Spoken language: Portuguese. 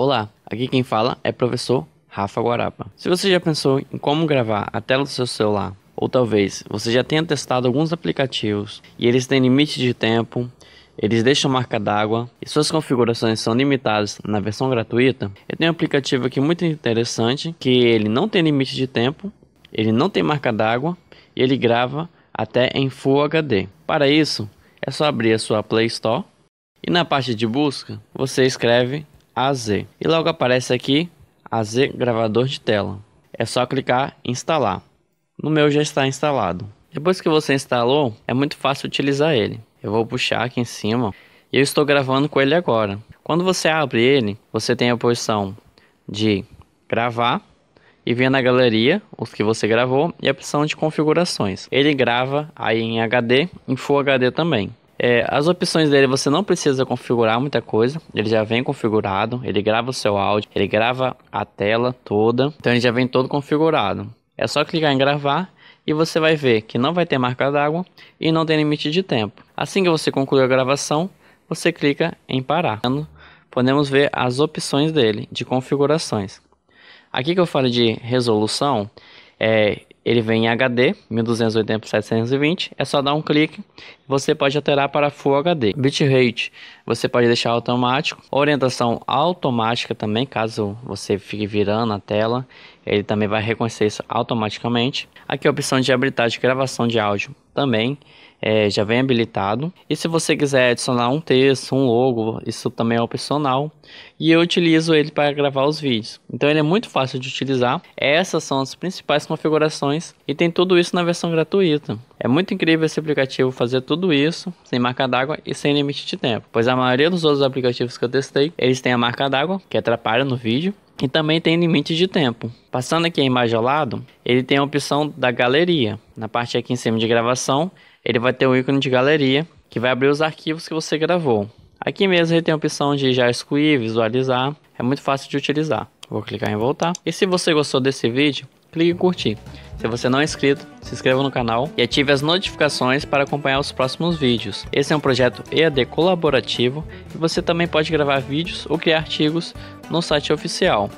Olá, aqui quem fala é professor Rafa Guarapa. Se você já pensou em como gravar a tela do seu celular, ou talvez você já tenha testado alguns aplicativos e eles têm limite de tempo, eles deixam marca d'água e suas configurações são limitadas na versão gratuita, eu tenho um aplicativo aqui muito interessante que ele não tem limite de tempo, ele não tem marca d'água e ele grava até em Full HD. Para isso, é só abrir a sua Play Store e na parte de busca você escreve AZ. E logo aparece aqui AZ gravador de tela. É só clicar em instalar. No meu já está instalado. Depois que você instalou, é muito fácil utilizar ele. Eu vou puxar aqui em cima e eu estou gravando com ele agora. Quando você abre ele, você tem a opção de gravar e vem na galeria os que você gravou e a opção de configurações. Ele grava aí em HD, em Full HD também. É, as opções dele você não precisa configurar muita coisa, ele já vem configurado, ele grava o seu áudio, ele grava a tela toda, então ele já vem todo configurado. É só clicar em gravar e você vai ver que não vai ter marca d'água e não tem limite de tempo. Assim que você concluir a gravação, você clica em parar. Então, podemos ver as opções dele de configurações. Aqui que eu falo de resolução é, ele vem em HD, 1280 x 720, é só dar um clique, você pode alterar para Full HD. Bitrate, você pode deixar automático, orientação automática também, caso você fique virando a tela, ele também vai reconhecer isso automaticamente. Aqui a opção de habilitar de gravação de áudio também, é, já vem habilitado. E se você quiser adicionar um texto, um logo, isso também é opcional. E eu utilizo ele para gravar os vídeos. Então ele é muito fácil de utilizar. Essas são as principais configurações e tem tudo isso na versão gratuita. É muito incrível esse aplicativo fazer tudo isso sem marca d'água e sem limite de tempo, pois a maioria dos outros aplicativos que eu testei, eles têm a marca d'água que atrapalha no vídeo e também tem limite de tempo. Passando aqui a imagem ao lado, ele tem a opção da galeria. Na parte aqui em cima de gravação, ele vai ter um ícone de galeria que vai abrir os arquivos que você gravou. Aqui mesmo ele tem a opção de já excluir, visualizar, é muito fácil de utilizar. Vou clicar em voltar. E se você gostou desse vídeo, clique em curtir. Se você não é inscrito, se inscreva no canal e ative as notificações para acompanhar os próximos vídeos. Esse é um projeto EAD colaborativo e você também pode gravar vídeos ou criar artigos no site oficial